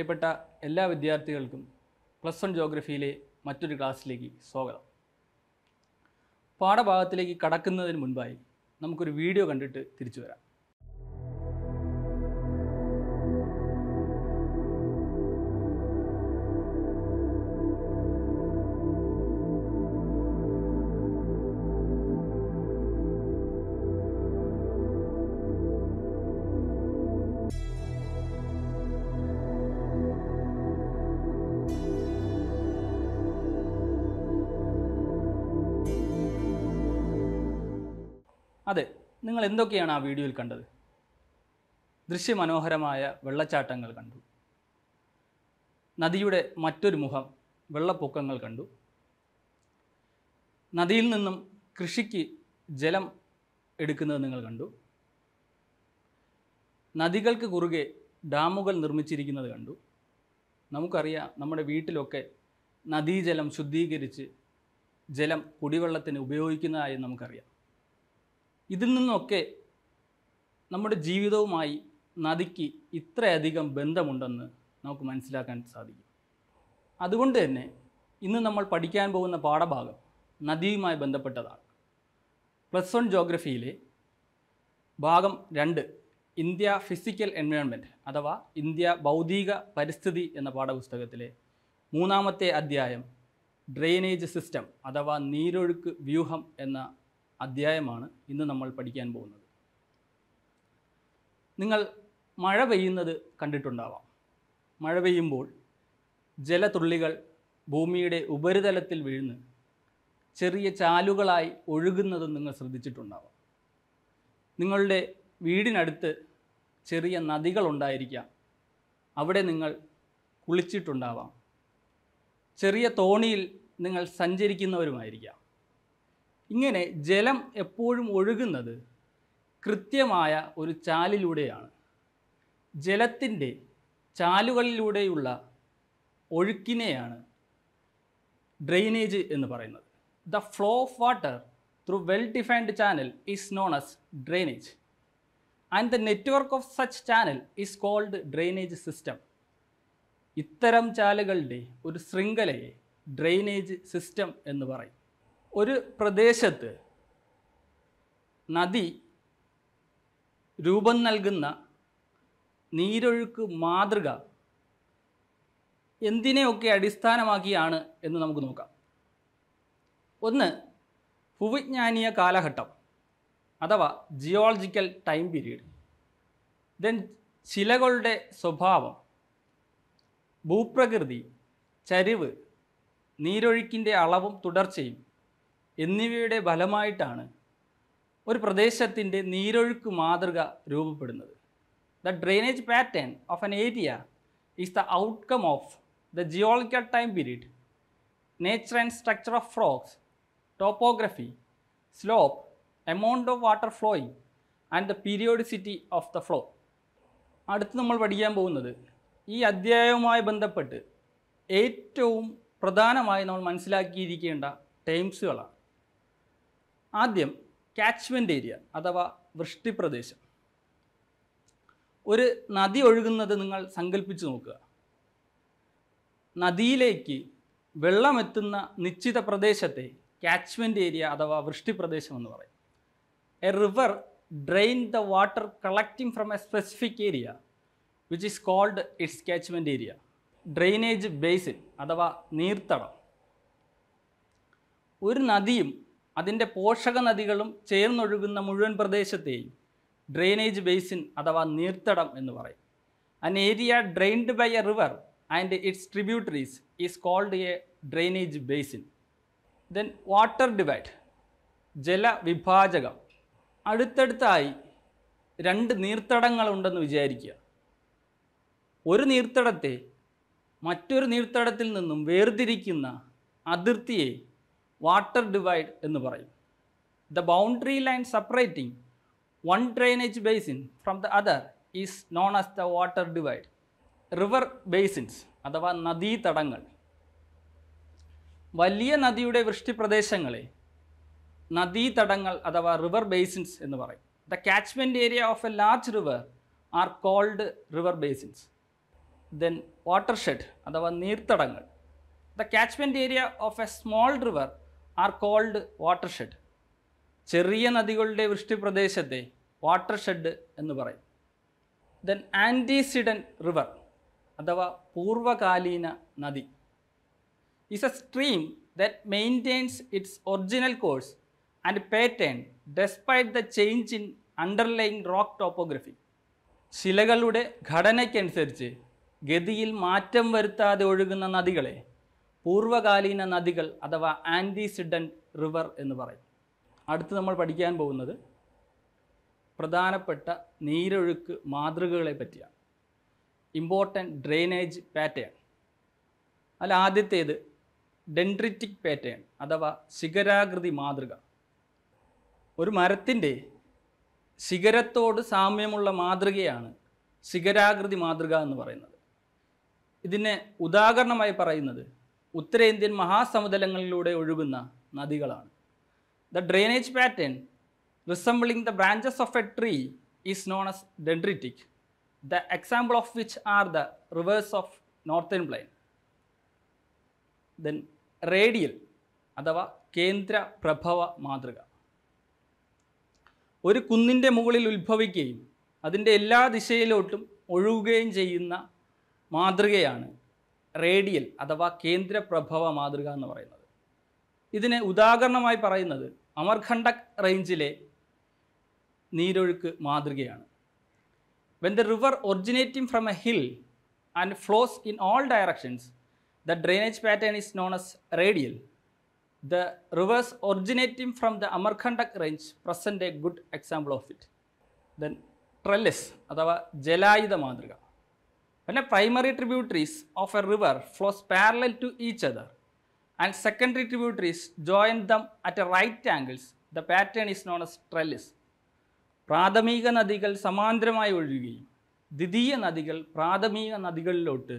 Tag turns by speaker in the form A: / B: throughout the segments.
A: പ്രിയപ്പെട്ട എല്ലാ വിദ്യാർത്ഥികൾക്കും പ്ലസ് വൺ ജോഗ്രഫിയിലെ മറ്റൊരു ക്ലാസ്സിലേക്ക് സ്വാഗതം പാഠഭാഗത്തിലേക്ക് കടക്കുന്നതിന് മുൻപായി നമുക്കൊരു വീഡിയോ കണ്ടിട്ട് തിരിച്ചു വരാം നിങ്ങൾ എന്തൊക്കെയാണ് ആ വീഡിയോയിൽ കണ്ടത് ദൃശ്യമനോഹരമായ വെള്ളച്ചാട്ടങ്ങൾ കണ്ടു നദിയുടെ മറ്റൊരു മുഖം വെള്ളപ്പൊക്കങ്ങൾ കണ്ടു നദിയിൽ നിന്നും കൃഷിക്ക് ജലം എടുക്കുന്നത് നിങ്ങൾ കണ്ടു നദികൾക്ക് കുറുകെ ഡാമുകൾ നിർമ്മിച്ചിരിക്കുന്നത് കണ്ടു നമുക്കറിയാം നമ്മുടെ വീട്ടിലൊക്കെ നദീജലം ശുദ്ധീകരിച്ച് ജലം കുടിവെള്ളത്തിന് ഉപയോഗിക്കുന്നതായി നമുക്കറിയാം ഇതിൽ നിന്നൊക്കെ നമ്മുടെ ജീവിതവുമായി നദിക്ക് ഇത്രയധികം ബന്ധമുണ്ടെന്ന് നമുക്ക് മനസ്സിലാക്കാൻ സാധിക്കും അതുകൊണ്ട് തന്നെ ഇന്ന് നമ്മൾ പഠിക്കാൻ പോകുന്ന പാഠഭാഗം നദിയുമായി ബന്ധപ്പെട്ടതാണ് പ്ലസ് വൺ ജോഗ്രഫിയിലെ ഭാഗം രണ്ട് ഇന്ത്യ ഫിസിക്കൽ എൻവയോൺമെൻറ്റ് അഥവാ ഇന്ത്യ ഭൗതിക പരിസ്ഥിതി എന്ന പാഠപുസ്തകത്തിലെ മൂന്നാമത്തെ അധ്യായം ഡ്രെയിനേജ് സിസ്റ്റം അഥവാ നീരൊഴുക്ക് വ്യൂഹം എന്ന അധ്യായമാണ് ഇന്ന് നമ്മൾ പഠിക്കാൻ പോകുന്നത് നിങ്ങൾ മഴ പെയ്യുന്നത് കണ്ടിട്ടുണ്ടാവാം മഴ പെയ്യുമ്പോൾ ജലതുള്ളികൾ ഭൂമിയുടെ ഉപരിതലത്തിൽ വീഴുന്നു ചെറിയ ചാലുകളായി ഒഴുകുന്നത് നിങ്ങൾ ശ്രദ്ധിച്ചിട്ടുണ്ടാവാം നിങ്ങളുടെ വീടിനടുത്ത് ചെറിയ നദികളുണ്ടായിരിക്കാം അവിടെ നിങ്ങൾ കുളിച്ചിട്ടുണ്ടാവാം ചെറിയ തോണിയിൽ നിങ്ങൾ സഞ്ചരിക്കുന്നവരുമായിരിക്കാം ഇങ്ങനെ ജലം എപ്പോഴും ഒഴുകുന്നത് കൃത്യമായ ഒരു ചാലിലൂടെയാണ് ജലത്തിൻ്റെ ചാലുകളിലൂടെയുള്ള ഒഴുക്കിനെയാണ് ഡ്രെയിനേജ് എന്ന് പറയുന്നത് the flow of water through well defined channel is known as drainage and the network of such channel is called drainage system ഇത്തരം ചാലുകളുടെ ഒരു ശൃംഖലയെ ഡ്രെയിനേജ് സിസ്റ്റം എന്ന് പറയും ഒരു പ്രദേശത്ത് നദി രൂപം നൽകുന്ന നീരൊഴുക്ക് മാതൃക എന്തിനെയൊക്കെ അടിസ്ഥാനമാക്കിയാണ് എന്ന് നമുക്ക് നോക്കാം ഒന്ന് ഭൂവിജ്ഞാനീയ കാലഘട്ടം അഥവാ ജിയോളജിക്കൽ ടൈം പീരീഡ് ദെൻ ശിലകളുടെ സ്വഭാവം ഭൂപ്രകൃതി ചരിവ് നീരൊഴുക്കിൻ്റെ അളവും തുടർച്ചയും എന്നിവയുടെ ഫലമായിട്ടാണ് ഒരു പ്രദേശത്തിൻ്റെ നീരൊഴുക്ക് മാതൃക രൂപപ്പെടുന്നത് the drainage pattern of an area is the outcome of the geological time period nature and structure of rocks topography slope amount of water flowing and the periodicity of the flow അടുത്ത് നമ്മൾ പഠിക്കാൻ പോകുന്നത് ഈ അധ്യായവുമായി ബന്ധപ്പെട്ട് ഏറ്റവും പ്രധാനമായി നമ്മൾ മനസ്സിലാക്കിയിരിക്കേണ്ട ടൈംസുകളാണ് ആദ്യം കാച്ച്മെൻ്റ് ഏരിയ അഥവാ വൃഷ്ടിപ്രദേശം ഒരു നദി ഒഴുകുന്നത് നിങ്ങൾ സങ്കല്പിച്ച് നോക്കുക നദിയിലേക്ക് വെള്ളമെത്തുന്ന നിശ്ചിത പ്രദേശത്തെ കാച്ച്മെൻ്റ് ഏരിയ അഥവാ വൃഷ്ടിപ്രദേശം എന്ന് പറയും a river drain the water collecting from a specific area which is called its catchment area drainage basin അഥവാ നീർത്തടം ഒരു നദിയും അതിൻ്റെ പോഷക നദികളും ചേർന്നൊഴുകുന്ന മുഴുവൻ പ്രദേശത്തെയും ഡ്രെയിനേജ് ബേസിൻ അഥവാ നീർത്തടം എന്ന് പറയും an area drained by a river and its tributaries is called a drainage basin then water divide വിഭാജകം അടുത്തടുത്തായി രണ്ട് നീർത്തടങ്ങളുണ്ടെന്ന് വിചാരിക്കുക ഒരു നീർത്തടത്തെ മറ്റൊരു നീർത്തടത്തിൽ നിന്നും വേർതിരിക്കുന്ന അതിർത്തിയെ വാട്ടർ ഡിവൈഡ് എന്ന് പറയും the boundary line separating one drainage basin from the other is known as the water divide river basins അഥവാ നദീതടങ്ങൾ വലിയ നദിയുടെ വൃഷ്ടിപ്രദേശങ്ങളെ നദീതടങ്ങൾ അഥവാ റിവർ ബേസിൻസ് എന്ന് പറയും the catchment area of a large river are called river basins then watershed അഥവാ നീർത്തടങ്ങൾ the catchment area of a small river are called watershed ചെറിയ നദികളുടെ പ്രദേശത്തെ വാട്ടർ ഷെഡ് എന്ന് പറയും ദെൻ ആൻറ്റിസിഡൻ റിവർ അഥവാ പൂർവകാലീന നദി is a stream that maintains its original course and pattern despite the change in underlying rock topography ശിലകളുടെ ഘടനയ്ക്കനുസരിച്ച് ഗതിയിൽ മാറ്റം വരുത്താതെ ഒഴുകുന്ന നദികളെ പൂർവ്വകാലീന നദികൾ അഥവാ ആൻറ്റിസിഡൻ റിവർ എന്ന് പറയും അടുത്ത് നമ്മൾ പഠിക്കാൻ പോകുന്നത് പ്രധാനപ്പെട്ട നീരൊഴുക്ക് മാതൃകകളെ പറ്റിയാണ് ഇമ്പോർട്ടൻറ്റ് ഡ്രെയിനേജ് പാറ്റേൺ അല്ല ആദ്യത്തേത് ഡെൻഡ്രിറ്റിക് പാറ്റേൺ അഥവാ ശിഖരാകൃതി മാതൃക ഒരു മരത്തിൻ്റെ ശിഖരത്തോട് സാമ്യമുള്ള മാതൃകയാണ് ശിഖരാകൃതി മാതൃക എന്ന് പറയുന്നത് ഇതിനെ ഉദാഹരണമായി പറയുന്നത് ഉത്തരേന്ത്യൻ മഹാസമുദ്രങ്ങളിലൂടെ ഒഴുകുന്ന നദികളാണ് the drainage pattern resembling the branches of a tree is known as dendritic the example of which are the rivers of northern plain then radial അഥവാ കേന്ദ്ര പ്രഭവ മാതൃക ഒരു കുന്നിൻ്റെ മുകളിൽ ഉത്ഭവിക്കുകയും അതിൻ്റെ എല്ലാ ദിശയിലോട്ടും ഒഴുകുകയും ചെയ്യുന്ന മാതൃകയാണ് റേഡിയൽ അഥവാ കേന്ദ്രപ്രഭവ മാതൃക എന്ന് പറയുന്നത് ഇതിന് ഉദാഹരണമായി പറയുന്നത് അമർഖണ്ഡക് റേഞ്ചിലെ നീരൊഴുക്ക് മാതൃകയാണ് when the river originating from a hill and flows in all directions the drainage pattern is known as radial the rivers originating from the Amarkantak range present a good example of it then trellis അഥവാ ജലായുധ മാതൃക When a primary tributaries of a river flows parallel to each other and secondary tributaries join them at right angles, the pattern is known as trellis. പ്രാഥമിക നദികൾ സമാന്തരമായി ഒഴുകുകയും ദ്വിതീയ നദികൾ പ്രാഥമിക നദികളിലോട്ട്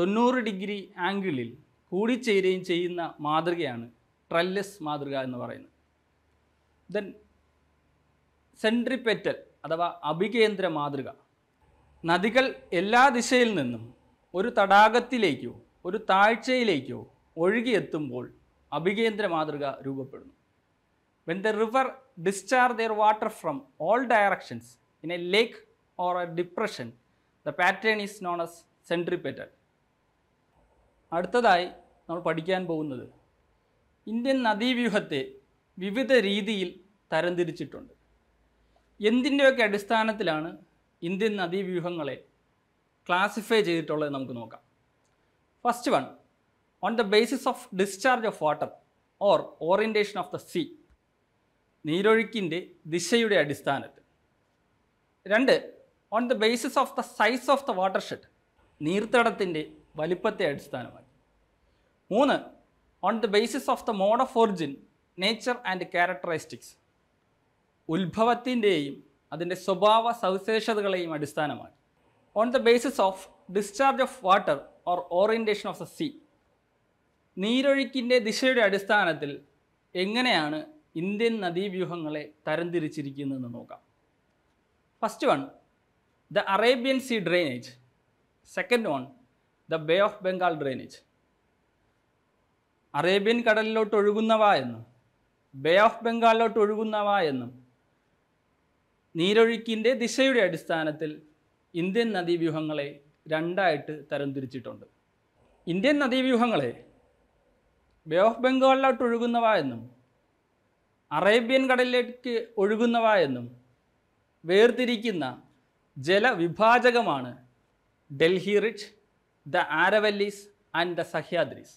A: തൊണ്ണൂറ് ഡിഗ്രി ആംഗിളിൽ കൂടിച്ചേരുകയും ചെയ്യുന്ന മാതൃകയാണ് ട്രല്ലസ് മാതൃക എന്ന് പറയുന്നത് ദെൻ സെൻട്രിപെറ്റൽ അഥവാ അഭികേന്ദ്ര മാതൃക നദികൾ എല്ലാ ദിശയിൽ നിന്നും ഒരു തടാകത്തിലേക്കോ ഒരു താഴ്ചയിലേക്കോ ഒഴുകിയെത്തുമ്പോൾ അഭികേന്ദ്ര മാതൃക രൂപപ്പെടുന്നു when the river discharge their water from all directions in a lake or a depression the pattern is known as centripetal അടുത്തതായി നമ്മൾ പഠിക്കാൻ പോകുന്നത് ഇന്ത്യൻ നദീവ്യൂഹത്തെ വിവിധ രീതിയിൽ തരംതിരിച്ചിട്ടുണ്ട് എന്തിൻ്റെയൊക്കെ അടിസ്ഥാനത്തിലാണ് ഇന്ത്യൻ നദീവ്യൂഹങ്ങളെ ക്ലാസിഫൈ ചെയ്തിട്ടുള്ളത് നമുക്ക് നോക്കാം first one on the basis of discharge of water or orientation of the sea നീരൊഴുക്കിൻ്റെ ദിശയുടെ അടിസ്ഥാനത്തിൽ രണ്ട് on the basis of the size of the watershed നീർത്തടത്തിൻ്റെ വലിപ്പത്തെ അടിസ്ഥാനമാക്കി മൂന്ന് on the basis of the mode of origin nature and characteristics ഉത്ഭവത്തിൻ്റെയും അതിൻ്റെ സ്വഭാവ സവിശേഷതകളെയും അടിസ്ഥാനമാണ് on the basis of discharge of water or orientation of the sea നീരൊഴുക്കിൻ്റെ ദിശയുടെ അടിസ്ഥാനത്തിൽ എങ്ങനെയാണ് ഇന്ത്യൻ നദീവ്യൂഹങ്ങളെ തരംതിരിച്ചിരിക്കുന്നതെന്ന് നോക്കാം first one the Arabian Sea drainage second one the Bay of Bengal drainage Arabian കടലിലോട്ട് ഒഴുകുന്നവ എന്നും ബേ ഓഫ് ബംഗാളിലോട്ട് ഒഴുകുന്നവ എന്നും നീരൊഴുക്കിൻ്റെ ദിശയുടെ അടിസ്ഥാനത്തിൽ ഇന്ത്യൻ നദീവ്യൂഹങ്ങളെ രണ്ടായിട്ട് തരംതിരിച്ചിട്ടുണ്ട് ഇന്ത്യൻ നദീവ്യൂഹങ്ങളെ ബേ ഓഫ് ബംഗാളിലോട്ട് ഒഴുകുന്നവ എന്നും അറേബ്യൻ കടലിലേക്ക് ഒഴുകുന്നവ എന്നും വേർതിരിക്കുന്ന ജലവിഭാജകമാണ് Delhi ridge the Aravallis and the Sahyadris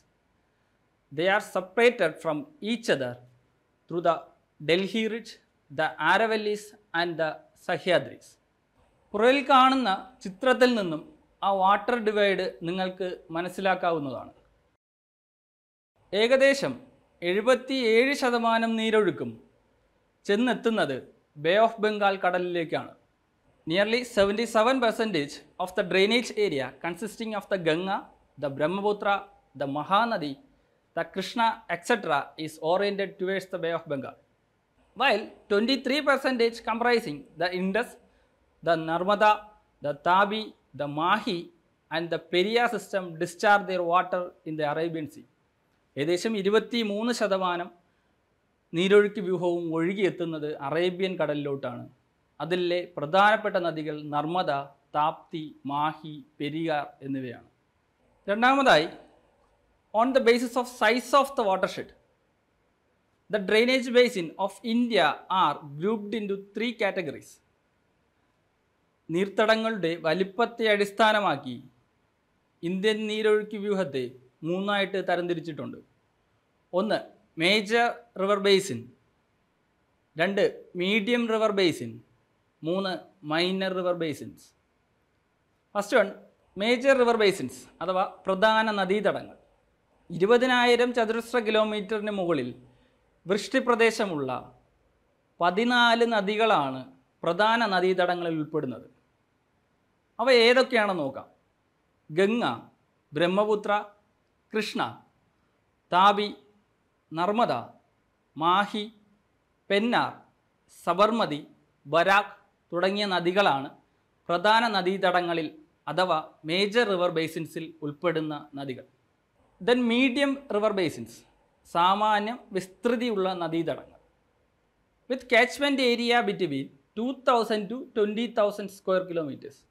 A: they are separated from each other through the Delhi ridge the Aravallis and the Sahyadris പുറയിൽ കാണുന്ന ചിത്രത്തിൽ നിന്നും ആ വാട്ടർ ഡിവൈഡ് നിങ്ങൾക്ക് മനസ്സിലാക്കാവുന്നതാണ് ഏകദേശം എഴുപത്തിയേഴ് ശതമാനം നീരൊഴുക്കും ചെന്നെത്തുന്നത് ബേ ഓഫ് ബംഗാൾ കടലിലേക്കാണ് nearly seventy seven percentage of the drainage area consisting of the Ganga the Brahmaputra the Mahanadi the Krishna etcetera is oriented towards the Bay of Bengal while 23% comprising the Indus, the Narmada, the Tabi, the Mahi and the Periyar system discharge their water in the Arabian Sea. ഏകദേശം ഇരുപത്തി മൂന്ന് ശതമാനം നീരൊഴുക്ക് വ്യൂഹവും ഒഴുകിയെത്തുന്നത് Arabian കടലിലോട്ടാണ് അതിലെ പ്രധാനപ്പെട്ട നദികൾ നർമ്മദ താപ്തി മാഹി പെരിയാർ എന്നിവയാണ് രണ്ടാമതായി on the basis of size of the watershed the The basin of India are grouped into three categories നീർത്തടങ്ങളുടെ വലിപ്പത്തെ അടിസ്ഥാനമാക്കി ഇന്ത്യൻ നീരൊഴുക്ക് വ്യൂഹത്തെ മൂന്നായിട്ട് തരംതിരിച്ചിട്ടുണ്ട് ഒന്ന് മേജർ റിവർ ബേസിൻ രണ്ട് മീഡിയം റിവർ ബേസിൻ മൂന്ന് minor river basins first one major river basins അഥവാ പ്രധാന നദീതടങ്ങൾ ഇരുപതിനായിരം ചതുരശ്ര കിലോമീറ്ററിന് മുകളിൽ വൃഷ്ടിപ്രദേശമുള്ള പതിനാല് നദികളാണ് പ്രധാന നദീതടങ്ങളിൽ ഉൾപ്പെടുന്നത് അവ ഏതൊക്കെയാണെന്ന് നോക്കാം ഗംഗ ബ്രഹ്മപുത്ര കൃഷ്ണ താപി നർമ്മദ മാഹി പെന്നാർ സബർമതി ബരാഖ് തുടങ്ങിയ നദികളാണ് പ്രധാന നദീതടങ്ങളിൽ അഥവാ മേജർ റിവർ ബേസിൻസിൽ ഉൾപ്പെടുന്ന നദികൾ ദെൻ മീഡിയം റിവർ ബേസിൻസ് സാമാന്യം വിസ്തൃതിയുള്ള നദീതടങ്ങൾ with catchment area between two thousand to twenty thousand square kilometers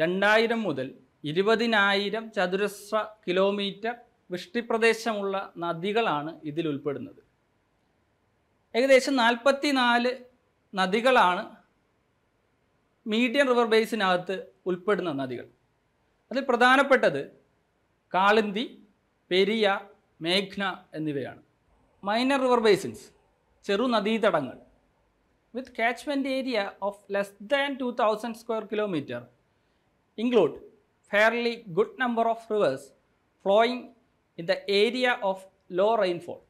A: രണ്ടായിരം മുതൽ ഇരുപതിനായിരം ചതുരശ്ര കിലോമീറ്റർ വൃഷ്ടിപ്രദേശമുള്ള നദികളാണ് ഇതിൽ ഉൾപ്പെടുന്നത് ഏകദേശം നാൽപ്പത്തി നാല് നദികളാണ് മീഡിയം റിവർ ബേസിനകത്ത് ഉൾപ്പെടുന്ന നദികൾ അതിൽ പ്രധാനപ്പെട്ടത് കാളിന്തി പെരിയ മേഘ്ന എന്നിവയാണ് മൈനർ റിവർ ബേസിൻസ് ചെറു നദീതടങ്ങൾ with catchment area of less than two thousand square kilometer include fairly good number of rivers flowing in the area of low rainfall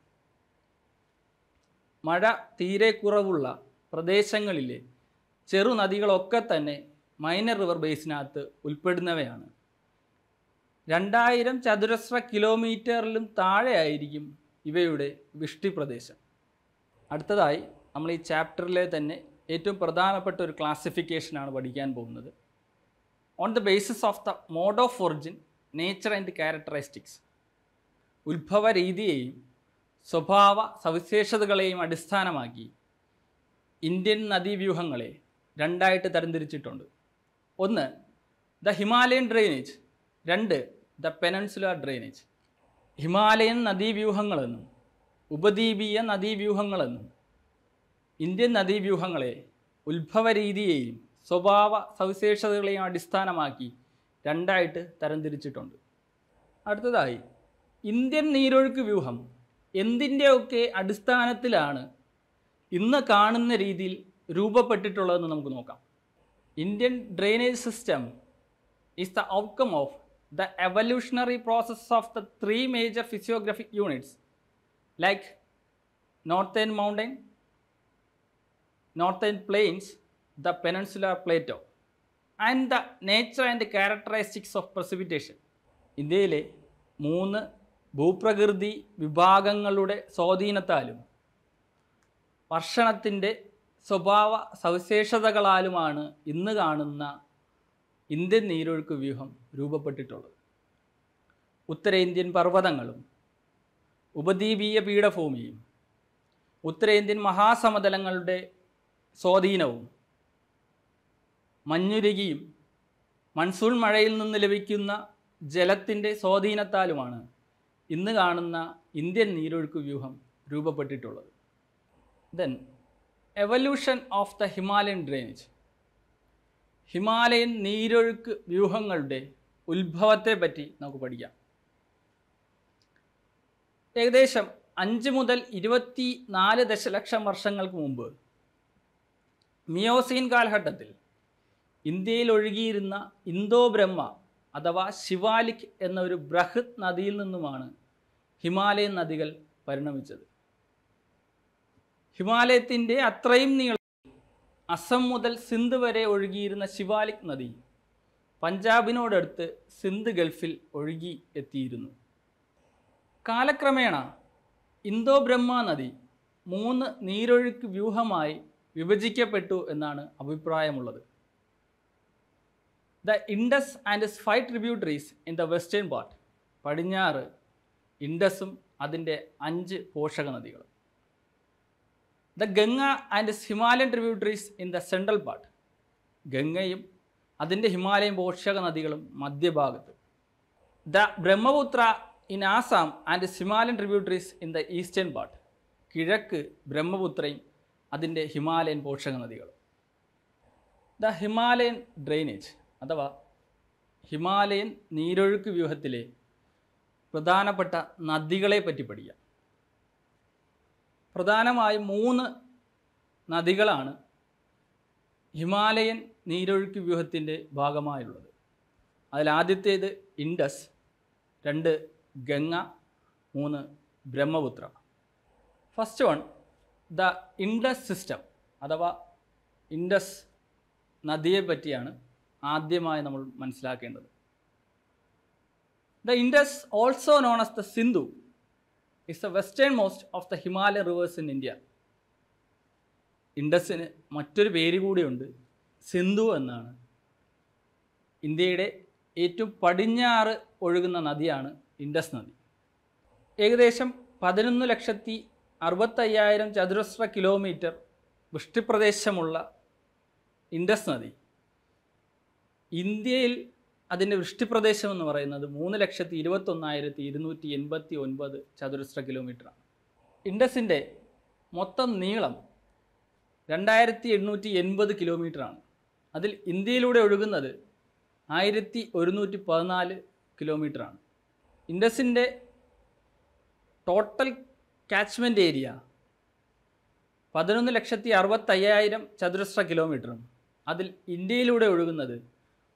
A: മഴ തീരെ കുറവുള്ള പ്രദേശങ്ങളിലെ ചെറുനദികളൊക്കെ തന്നെ മൈനർ റിവർ ബേസിനകത്ത് ഉൾപ്പെടുന്നവയാണ് രണ്ടായിരം ചതുരശ്ര കിലോമീറ്ററിലും താഴെയായിരിക്കും ഇവയുടെ പ്രദേശം അടുത്തതായി നമ്മൾ ഈ ചാപ്റ്ററിലെ തന്നെ ഏറ്റവും പ്രധാനപ്പെട്ട ഒരു ക്ലാസിഫിക്കേഷനാണ് പഠിക്കാൻ പോകുന്നത് on the basis of the mode of origin nature and characteristics ഉത്ഭവ രീതിയെയും സ്വഭാവ സവിശേഷതകളെയും അടിസ്ഥാനമാക്കി ഇന്ത്യൻ നദീവ്യൂഹങ്ങളെ രണ്ടായിട്ട് തരംതിരിച്ചിട്ടുണ്ട് ഒന്ന് ദ ഹിമാലയൻ ഡ്രെയിനേജ് രണ്ട് ദ പെനൻസുലർ ഡ്രെയിനേജ് ഹിമാലയൻ നദീവ്യൂഹങ്ങളെന്നും ഉപദ്വീപീയ നദീവ്യൂഹങ്ങളെന്നും ഇന്ത്യൻ നദീവ്യൂഹങ്ങളെ രീതിയെയും സ്വഭാവ സവിശേഷതകളെയും അടിസ്ഥാനമാക്കി രണ്ടായിട്ട് തരംതിരിച്ചിട്ടുണ്ട് അടുത്തതായി ഇന്ത്യൻ നീരൊഴുക്ക് വ്യൂഹം എന്തിൻ്റെയൊക്കെ അടിസ്ഥാനത്തിലാണ് ഇന്ന് കാണുന്ന രീതിയിൽ രൂപപ്പെട്ടിട്ടുള്ളതെന്ന് നമുക്ക് നോക്കാം Indian drainage system is the outcome of the evolutionary process of the three major physiographic units like northern mountain, northern plains, the peninsular plateau and the nature and and characteristics of precipitation ഇന്ത്യയിലെ മൂന്ന് ഭൂപ്രകൃതി വിഭാഗങ്ങളുടെ സ്വാധീനത്താലും വർഷണത്തിൻ്റെ സ്വഭാവ സവിശേഷതകളാലുമാണ് innu kaanunna Indian നീരൊഴുക്ക് വ്യൂഹം രൂപപ്പെട്ടിട്ടുള്ളത് ഉത്തരേന്ത്യൻ പർവ്വതങ്ങളും ഉപദ്വീപീയ പീഠഭൂമിയും ഉത്തരേന്ത്യൻ മഹാസമതലങ്ങളുടെ സ്വാധീനവും മഞ്ഞുരുകിയും മൺസൂൺ മഴയിൽ നിന്ന് ലഭിക്കുന്ന ജലത്തിൻ്റെ സ്വാധീനത്താലുമാണ് ഇന്ന് കാണുന്ന ഇന്ത്യൻ നീരൊഴുക്ക് വ്യൂഹം രൂപപ്പെട്ടിട്ടുള്ളത് then evolution of the Himalayan drainage Himalayan നീരൊഴുക്ക് വ്യൂഹങ്ങളുടെ പറ്റി നമുക്ക് പഠിക്കാം ഏകദേശം അഞ്ച് മുതൽ ഇരുപത്തി നാല് ദശലക്ഷം വർഷങ്ങൾക്ക് മുമ്പ് മിയോസീൻ കാലഘട്ടത്തിൽ ഇന്ത്യയിൽ ഒഴുകിയിരുന്ന ഇന്തോ ബ്രഹ്മ അഥവാ ശിവാലിക് എന്ന ഒരു ബ്രഹത് നദിയിൽ നിന്നുമാണ് ഹിമാലയൻ നദികൾ പരിണമിച്ചത് ഹിമാലയത്തിൻ്റെ അത്രയും നീളം അസം മുതൽ സിന്ധ് വരെ ഒഴുകിയിരുന്ന ശിവാലിക് നദി പഞ്ചാബിനോടടുത്ത് സിന്ധ് ഗൾഫിൽ ഒഴുകി എത്തിയിരുന്നു കാലക്രമേണ ഇന്തോ ബ്രഹ്മ നദി മൂന്ന് നീരൊഴുക്ക് വ്യൂഹമായി വിഭജിക്കപ്പെട്ടു എന്നാണ് അഭിപ്രായമുള്ളത് the Indus and five tributaries in the western part പടിഞ്ഞാറ് ഇൻഡസും അതിൻ്റെ അഞ്ച് പോഷക നദികളും the Ganga and Himalayan tributaries in the central part ഗംഗയും അതിൻ്റെ ഹിമാലയൻ പോഷക നദികളും മധ്യഭാഗത്ത് the Brahmaputra in Assam and Himalayan tributaries in the eastern part കിഴക്ക് ബ്രഹ്മപുത്രയും അതിൻ്റെ ഹിമാലയൻ പോഷക നദികളും ദ ഹിമാലയൻ ഡ്രെയിനേജ് അഥവാ ഹിമാലയൻ നീരൊഴുക്ക് വ്യൂഹത്തിലെ പ്രധാനപ്പെട്ട നദികളെ പറ്റി പഠിക്കാം പ്രധാനമായും മൂന്ന് നദികളാണ് ഹിമാലയൻ നീരൊഴുക്ക് വ്യൂഹത്തിൻ്റെ ഭാഗമായുള്ളത് അതിലാദ്യത്തേത് ഇൻഡസ് രണ്ട് ഗംഗ മൂന്ന് Brahmaputra first one the Indus system അഥവാ ഇൻഡസ് നദിയെ പറ്റിയാണ് ആദ്യമായി നമ്മൾ മനസ്സിലാക്കേണ്ടത് the Indus also known as the Sindhu the western most of the Himalayan rivers in India ഇൻഡസിന് മറ്റൊരു പേര് കൂടിയുണ്ട് സിന്ധു എന്നാണ് ഇന്ത്യയുടെ ഏറ്റവും പടിഞ്ഞാറ് ഒഴുകുന്ന നദിയാണ് ഇൻഡസ് നദി ഏകദേശം പതിനൊന്ന് ലക്ഷത്തി അറുപത്തയ്യായിരം ചതുരശ്ര കിലോമീറ്റർ വൃഷ്ടിപ്രദേശമുള്ള ഇൻഡസ് നദി ഇന്ത്യയിൽ അതിൻ്റെ വൃഷ്ടിപ്രദേശം എന്ന് പറയുന്നത് മൂന്ന് ലക്ഷത്തി ഇരുപത്തൊന്നായിരത്തി ഇരുന്നൂറ്റി എൺപത്തി ഒൻപത് ചതുരശ്ര കിലോമീറ്ററാണ് ഇൻഡസിൻ്റെ മൊത്തം നീളം രണ്ടായിരത്തി എണ്ണൂറ്റി എൺപത് കിലോമീറ്ററാണ് അതിൽ ഇന്ത്യയിലൂടെ ഒഴുകുന്നത് ആയിരത്തി ഒരുന്നൂറ്റി പതിനാല് കിലോമീറ്ററാണ് ഇൻഡസിൻ്റെ ടോട്ടൽ കാച്ച്മെൻ്റ് ഏരിയ പതിനൊന്ന് ലക്ഷത്തി അറുപത്തയ്യായിരം ചതുരശ്ര കിലോമീറ്ററും അതിൽ ഇന്ത്യയിലൂടെ ഒഴുകുന്നത്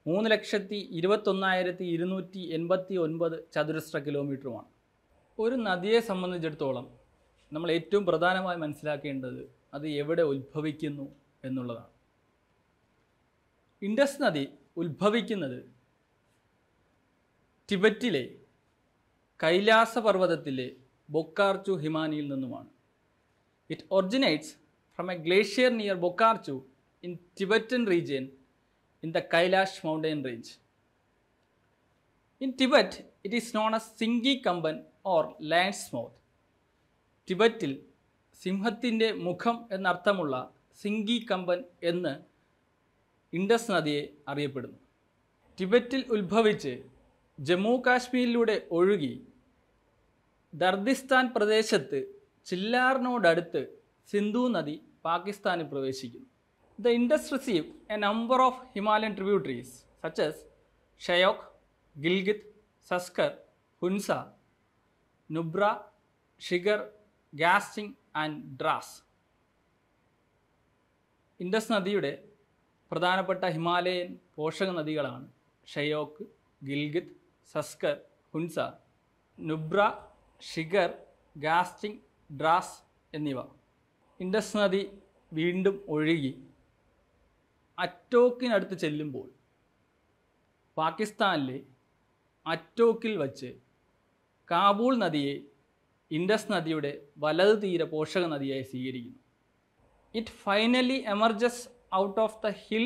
A: മൂന്ന് ലക്ഷത്തി ഇരുപത്തൊന്നായിരത്തി ഇരുന്നൂറ്റി എൺപത്തി ഒൻപത് ചതുരശ്ര കിലോമീറ്ററുമാണ് ഒരു നദിയെ സംബന്ധിച്ചിടത്തോളം നമ്മൾ ഏറ്റവും പ്രധാനമായി മനസ്സിലാക്കേണ്ടത് അത് എവിടെ ഉത്ഭവിക്കുന്നു എന്നുള്ളതാണ് ഇൻഡസ് നദി ഉത്ഭവിക്കുന്നത് ടിബറ്റിലെ കൈലാസ പർവ്വതത്തിലെ ബൊക്കാർച്ചു ഹിമാനിയിൽ നിന്നുമാണ് it originates from a glacier near Bokharchu in Tibetan region in the Kailash mountain range in Tibet it is known as Singi Kamban or Land's Mouth. ടിബറ്റിൽ സിംഹത്തിൻ്റെ മുഖം എന്നർത്ഥമുള്ള സിംഗി കമ്പൻ എന്ന് ഇൻഡസ് നദിയെ അറിയപ്പെടുന്നു ടിബറ്റിൽ ഉത്ഭവിച്ച് ജമ്മു കാശ്മീരിലൂടെ ഒഴുകി ദർദിസ്ഥാൻ പ്രദേശത്ത് ചില്ലാറിനോടടുത്ത് സിന്ധു നദി പാകിസ്ഥാനിൽ പ്രവേശിക്കുന്നു The Indus received a number of Himalayan tributaries such as Shayok, Gilgit, Saskar, Hunsa, Nubra, Shigar, Gasting and Dras Indus നദിയുടെ Himalayan, ഹിമാലയൻ പോഷക നദികളാണ് Shayok, Gilgit, Saskar, Hunza Nubra, Shigar, ഗാസ്റ്റിംഗ് Dras, Eniva. Indus Nadi വീണ്ടും ഒഴുകി അറ്റോക്കിനടുത്ത് ചെല്ലുമ്പോൾ പാകിസ്ഥാനിലെ അറ്റോക്കിൽ വച്ച് കാബൂൾ നദിയെ ഇൻഡസ് നദിയുടെ വലതു തീര പോഷക നദിയായി സ്വീകരിക്കുന്നു it finally emerges out of the hill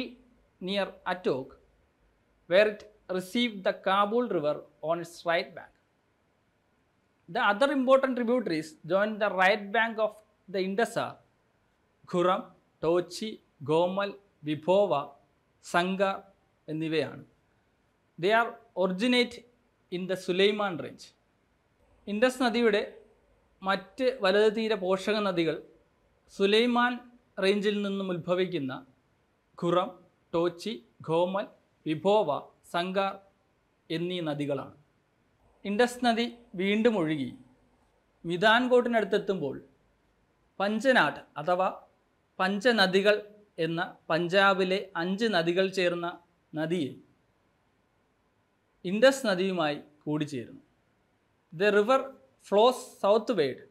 A: near Attock where it receive the Kabul river on its right bank the other important tributaries join the right bank of the Indus are Kurram Tochi Gomal Viboa Sanga എന്നിവയാണ് they are originate in the Sulaiman range Indus നദിയുടെ മറ്റ് വലത് തീര പോഷക നദികൾ സുലൈമാൻ റേഞ്ചിൽ നിന്നും ഉത്ഭവിക്കുന്ന ഖുറം ടോച്ചി ഖോമൽ വിഭോവ സംഗ എന്നീ നദികളാണ് ഇൻഡസ് നദി വീണ്ടും ഒഴുകി മിതാൻകോട്ടിനടുത്തെത്തുമ്പോൾ പഞ്ചനാട് അഥവാ പഞ്ചനദികൾ എന്ന പഞ്ചാബിലെ അഞ്ച് നദികൾ ചേർന്ന നദിയെ ഇൻഡസ് നദിയുമായി കൂടിച്ചേരുന്നു the river flows southward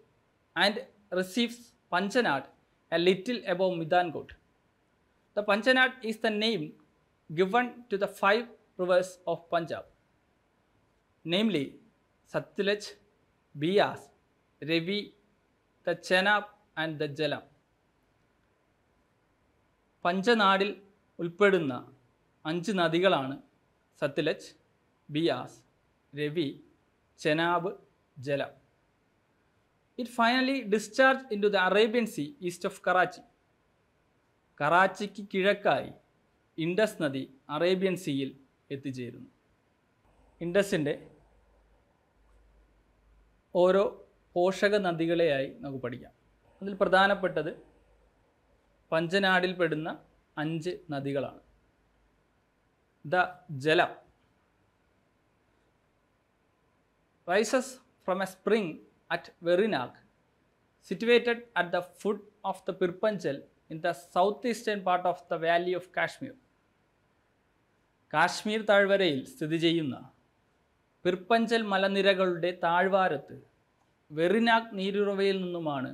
A: and receives Panjnad a little above Mithankot the Panjnad is the name given to the five rivers of Punjab namely Satluj Beas Ravi the Chenab and the Jhelum പഞ്ചനാടിൽ ഉൾപ്പെടുന്ന അഞ്ച് നദികളാണ് Sutlej Beas Ravi Chenab Jhelum it finally discharge into the Arabian sea east of Karachi കറാച്ചിക്ക് കിഴക്കായി ഇൻഡസ് നദി Arabian സീയിൽ എത്തിച്ചേരുന്നു ഇൻഡസിൻ്റെ ഓരോ പോഷക നദികളെയായി നമുക്ക് പഠിക്കാം അതിൽ പ്രധാനപ്പെട്ടത് പഞ്ചനാടിൽപ്പെടുന്ന അഞ്ച് നദികളാണ് ദ ജലം rises from A spring at വെറിനാഗ് situated at the food of the പിർപ്പഞ്ചൽ in the south eastern part of the Valley of Kashmir Kashmir താഴ്വരയിൽ സ്ഥിതി ചെയ്യുന്ന പിർപ്പഞ്ചൽ മലനിരകളുടെ താഴ്വാരത്ത് വെറിനാഗ് നീരുറവയിൽ നിന്നുമാണ്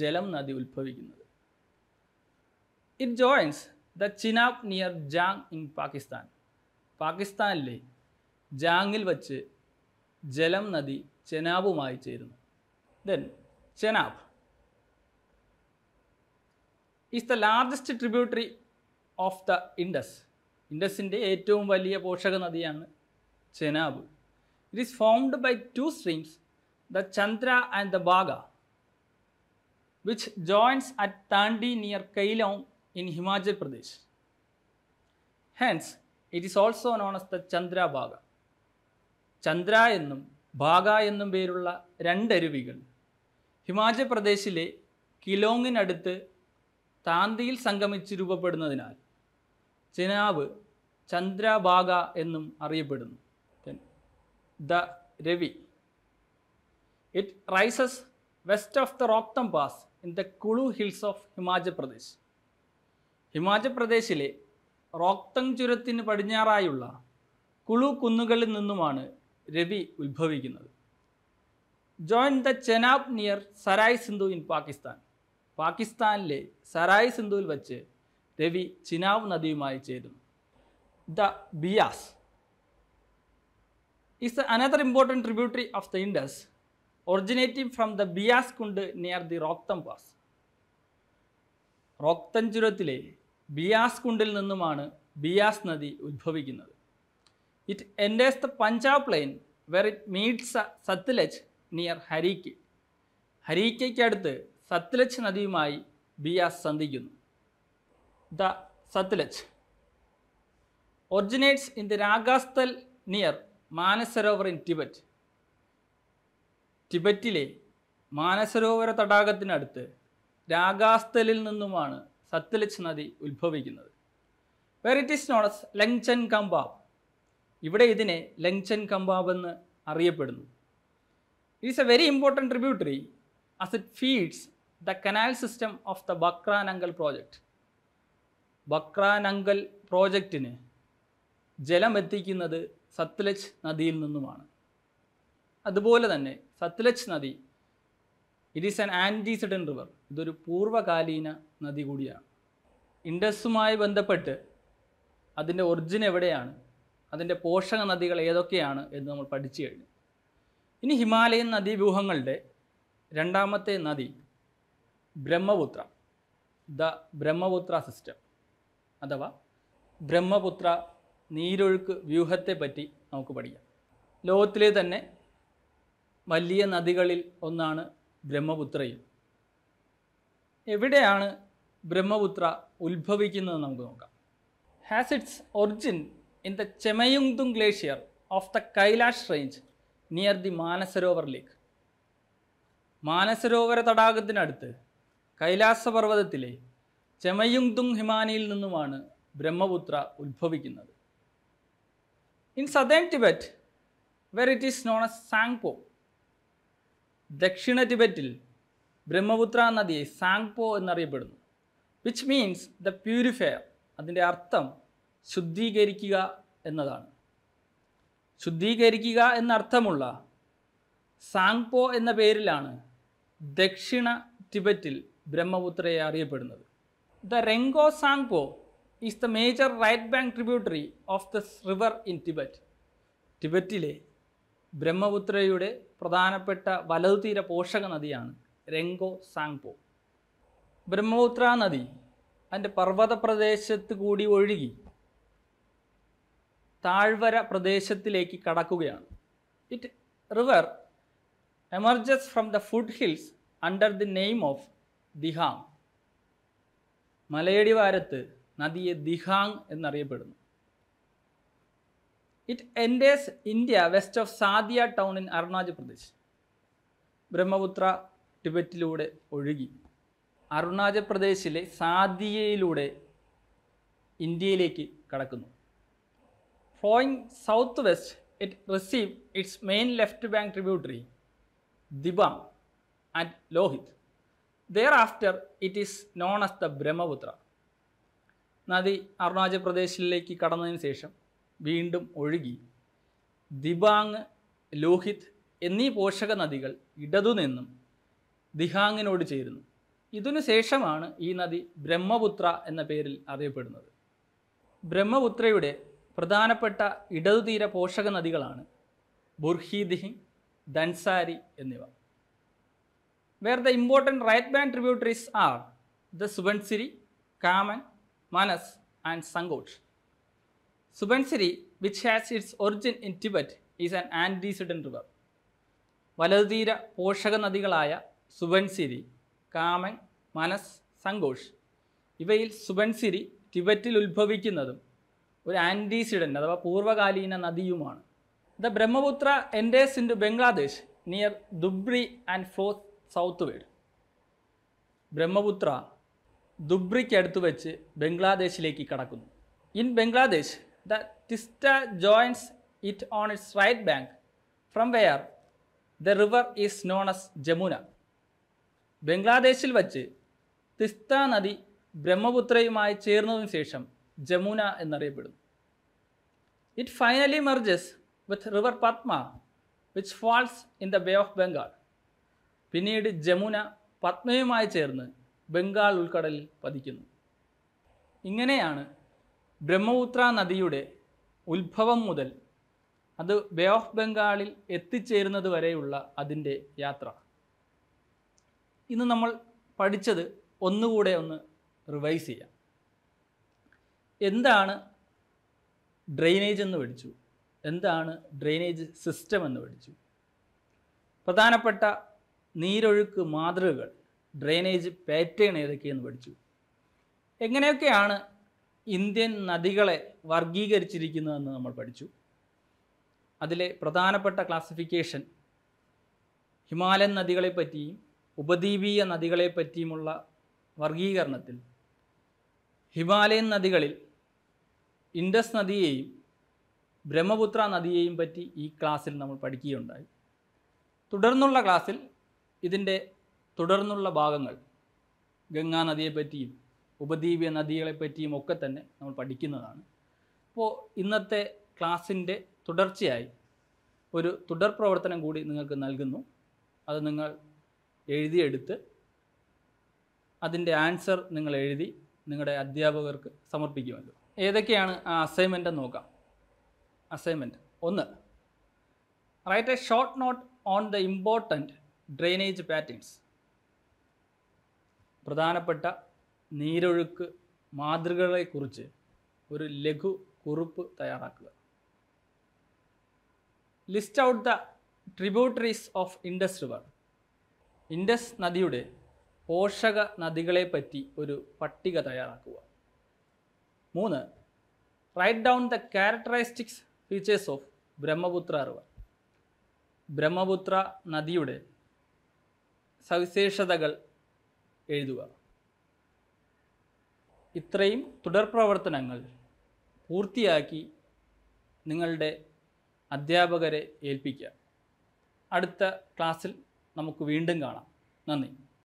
A: ജലം നദി ഉത്ഭവിക്കുന്നത് It joins the Chinab near Jang in Pakistan. പാകിസ്ഥാനിലെ ജാങ്ങിൽ വച്ച് ജലം നദി ചെനാബുമായി ചേരുന്നു then Chenab is the largest tributary of the Indus ഇൻഡസിൻ്റെ ഏറ്റവും വലിയ പോഷക നദിയാണ് Chenab it is formed by two streams the Chandra and the Bhaga which joins at Tandi near Keylong in Himachal Pradesh. Hence, it is also known as the Chandra Bhaga. Chandra എന്നും ഭാഗ എന്നും പേരുള്ള രണ്ടരുവികൾ ഹിമാചൽ പ്രദേശിലെ കിലോങ്ങിനടുത്ത് താന്തിയിൽ സംഗമിച്ച് രൂപപ്പെടുന്നതിനാൽ ചെനാബ് ചന്ദ്രഭാഗ എന്നും അറിയപ്പെടുന്നു the Ravi it rises west of the Rohtang pass in the Kullu hills of Himachal Pradesh Himachal പ്രദേശിലെ റോക്തങ് ചുരത്തിന് പടിഞ്ഞാറായുള്ള കുളു കുന്നുകളിൽ നിന്നുമാണ് രവി ഉത്ഭവിക്കുന്നത് join the Chenab near Sarai Sidhu in Pakistan പാകിസ്ഥാനിലെ സരായ് സിന്ധുവിൽ വച്ച് രവി ചിനാവ് നദിയുമായി ചേരുന്നു the Beas is another important tributary of the Indus originating from the Beas Kund near the Rohtang pass Rohtang ചുരത്തിലെ ബിയാസ് കുണ്ടിൽ നിന്നുമാണ് ബിയാസ് നദി ഉത്ഭവിക്കുന്നത് it enters the Punjab plain where it meats Sutlej near ഹരീക്ക് ഹരീക്കയ്ക്കടുത്ത് Sutlej നദിയുമായി Beas സന്ധിക്കുന്നു the Sutlej originates in the രാഗാസ്ഥൽ near Mansarovar in Tibet ടിബറ്റിലെ മാനസരോവര തടാകത്തിനടുത്ത് രാഗാസ്ഥലിൽ നിന്നുമാണ് സത്ലജ് നദി ഉത്ഭവിക്കുന്നത് വേർ ഇറ്റ് ഈസ് ലങ്ചൻ കമ്പാബ് ഇവിടെ ഇതിനെ ലങ്ചൻ കമ്പാബ് എന്ന് അറിയപ്പെടുന്നു it is A very important tributary as it feeds the canal system of the Bhakra Nangal project Bhakra Nangal പ്രോജക്റ്റിന് ജലം എത്തിക്കുന്നത് സത്ലജ് നദിയിൽ നിന്നുമാണ് അതുപോലെ തന്നെ സത്ലജ് നദി it is an antecedent river ഇതൊരു പൂർവ്വകാലീന നദി കൂടിയാണ് ഇൻഡസുമായി ബന്ധപ്പെട്ട് അതിൻ്റെ ഒറിജിൻ എവിടെയാണ് അതിൻ്റെ പോഷക നദികൾ ഏതൊക്കെയാണ് എന്ന് നമ്മൾ പഠിച്ചു കഴിഞ്ഞു ഇനി ഹിമാലയൻ നദീവ്യൂഹങ്ങളുടെ രണ്ടാമത്തെ നദി ബ്രഹ്മപുത്ര ദ ബ്രഹ്മപുത്ര സിസ്റ്റം അഥവാ ബ്രഹ്മപുത്ര നീരൊഴുക്ക് വ്യൂഹത്തെ പറ്റി നമുക്ക് പഠിക്കാം ലോകത്തിലെ തന്നെ വലിയ നദികളിൽ ഒന്നാണ് ബ്രഹ്മപുത്രയിൽ എവിടെയാണ് ബ്രഹ്മപുത്ര ഉത്ഭവിക്കുന്നത് നമുക്ക് നോക്കാം has its origin in the Chemayungdung glacier of the Kailash range near the Mansarovar lake മാനസരോവര തടാകത്തിനടുത്ത് കൈലാസപർവ്വതത്തിലെ ചെമയുങ്തും ഹിമാനിയിൽ നിന്നുമാണ് ബ്രഹ്മപുത്ര ഉത്ഭവിക്കുന്നത് in southern Tibet where it is known as Tsangpo ദക്ഷിണ ടിബറ്റിൽ ബ്രഹ്മപുത്ര നദി സാങ്പോ എന്നറിയപ്പെടുന്നു വിച്ച് മീൻസ് ദ പ്യൂരിഫയർ അതിൻ്റെ അർത്ഥം ശുദ്ധീകരിക്കുക എന്നതാണ് ശുദ്ധീകരിക്കുക എന്നർത്ഥമുള്ള സാങ്പോ എന്ന പേരിലാണ് ദക്ഷിണ ടിബറ്റിൽ ബ്രഹ്മപുത്രയെ അറിയപ്പെടുന്നത് the Rango Tsangpo is the major right bank tributary of the river in Tibet ടിബറ്റിലെ ബ്രഹ്മപുത്രയുടെ പ്രധാനപ്പെട്ട വലതുതീര പോഷക നദിയാണ് രംഗോ സാങ്പോ ബ്രഹ്മപുത്ര നദി അതിൻ്റെ പർവ്വത പ്രദേശത്ത് കൂടി ഒഴുകി താഴ്വര പ്രദേശത്തിലേക്ക് കടക്കുകയാണ് it river emerges from the foothills under the name of Dihang മലയടിവാരത്ത് നദിയെ ദിഹാങ് എന്നറിയപ്പെടുന്നു it enters India west of Sadiya town in Arunachal Pradesh Brahmaputra ടിബറ്റിലൂടെ ഒഴുകി അരുണാചൽ പ്രദേശിലെ സാദിയയിലൂടെ ഇന്ത്യയിലേക്ക് കടക്കുന്നു flowing south west it receive its main left bank tributary Dibang and Lohit thereafter it is known as the Brahmaputra നദി അരുണാചൽ പ്രദേശിലേക്ക് കടന്നതിന് ശേഷം വീണ്ടും ഒഴുകി ദിബാങ് ലോഹിത് എന്നീ പോഷക നദികൾ ഇടതുനിന്നും ദിഹാങ്ങിനോട് ചേരുന്നു ഇതിനു ശേഷമാണ് ഈ നദി ബ്രഹ്മപുത്ര എന്ന പേരിൽ അറിയപ്പെടുന്നത് ബ്രഹ്മപുത്രയുടെ പ്രധാനപ്പെട്ട ഇടതുതീര പോഷക നദികളാണ് ബുർഹിദിഹി ധൻസാരി എന്നിവ where the important right bank tributaries are the Subansiri Kameng Manas and Sankosh Subansiri which has its origin in Tibet is an antecedent river വലതുതീര പോഷക നദികളായ സുബൻസിരി കാമങ് മനസ് സങ്കോഷ് ഇവയിൽ സുബൻസിരി ടിബറ്റിൽ ഉത്ഭവിക്കുന്നതും ഒരു ആൻറ്റിസിഡൻ്റ് അഥവാ പൂർവ്വകാലീന നദിയുമാണ് the Brahmaputra enters into Bangladesh near Dhubri and flows southward Brahmaputra ദുബ്രിക്കടുത്ത് വെച്ച് ബംഗ്ലാദേശിലേക്ക് കടക്കുന്നു in Bangladesh the Tista joins it on its right bank, from where the river is known as Jamuna. ബംഗ്ലാദേശിൽ വച്ച് തിസ്ത നദി ബ്രഹ്മപുത്രയുമായി ചേർന്നതിന് ശേഷം ജമുന എന്നറിയപ്പെടുന്നു it finally merges with river Padma which falls in the Bay of Bengal പിന്നീട് ജമുന പത്മയുമായി ചേർന്ന് ബംഗാൾ ഉൾക്കടലിൽ പതിക്കുന്നു ഇങ്ങനെയാണ് ബ്രഹ്മപുത്ര നദിയുടെ ഉത്ഭവം മുതൽ അത് ബേ ഓഫ് ബംഗാളിൽ എത്തിച്ചേരുന്നത് വരെയുള്ള അതിൻ്റെ യാത്ര ഇന്ന് നമ്മൾ പഠിച്ചത് ഒന്നുകൂടെ ഒന്ന് റിവൈസ് ചെയ്യാം എന്താണ് ഡ്രെയിനേജ് എന്ന് പഠിച്ചു എന്താണ് ഡ്രെയിനേജ് സിസ്റ്റം എന്ന് പഠിച്ചു പ്രധാനപ്പെട്ട നീരൊഴുക്ക് മാതൃകകൾ ഡ്രെയിനേജ് പാറ്റേൺ ഏതൊക്കെയെന്ന് പഠിച്ചു എങ്ങനെയൊക്കെയാണ് ഇന്ത്യൻ നദികളെ വർഗീകരിച്ചിരിക്കുന്നതെന്ന് നമ്മൾ പഠിച്ചു അതിലെ പ്രധാനപ്പെട്ട ക്ലാസിഫിക്കേഷൻ ഹിമാലയൻ നദികളെപ്പറ്റിയും ഉപദ്വീപീയ നദികളെപ്പറ്റിയുമുള്ള വർഗീകരണത്തിൽ ഹിമാലയൻ നദികളിൽ ഇൻഡസ് നദിയെയും ബ്രഹ്മപുത്ര നദിയെയും പറ്റി ഈ ക്ലാസ്സിൽ നമ്മൾ പഠിക്കുകയുണ്ടായി തുടർന്നുള്ള ക്ലാസ്സിൽ ഇതിൻ്റെ തുടർന്നുള്ള ഭാഗങ്ങൾ ഗംഗാനദിയെപ്പറ്റിയും ഉപദ്വീപീയ നദികളെ പറ്റിയും ഒക്കെ തന്നെ നമ്മൾ പഠിക്കുന്നതാണ് അപ്പോൾ ഇന്നത്തെ ക്ലാസ്സിൻ്റെ തുടർച്ചയായി ഒരു തുടർ പ്രവർത്തനം കൂടി നിങ്ങൾക്ക് നൽകുന്നു അത് നിങ്ങൾ എഴുതിയെടുത്ത് അതിൻ്റെ ആൻസർ നിങ്ങൾ എഴുതി നിങ്ങളുടെ അധ്യാപകർക്ക് സമർപ്പിക്കുമല്ലോ ഏതൊക്കെയാണ് ആ അസൈൻമെൻ്റ് നോക്കാം അസൈൻമെൻറ്റ് ഒന്ന് write a short note on the important drainage patterns പ്രധാനപ്പെട്ട നീരൊഴുക്ക് മാതൃകകളെക്കുറിച്ച് ഒരു ലഘു കുറിപ്പ് തയ്യാറാക്കുക list out the tributaries of Indus river Indus നദിയുടെ പോഷക നദികളെ പറ്റി ഒരു പട്ടിക തയ്യാറാക്കുക മൂന്ന് write down the characteristics features of Brahmaputra river Brahmaputra നദിയുടെ സവിശേഷതകൾ എഴുതുക ഇത്രയും തുടർ പ്രവർത്തനങ്ങൾ പൂർത്തിയാക്കി നിങ്ങളുടെ അധ്യാപകരെ ഏൽപ്പിക്കുക അടുത്ത ക്ലാസ്സിൽ നമുക്ക് വീണ്ടും കാണാം നന്ദി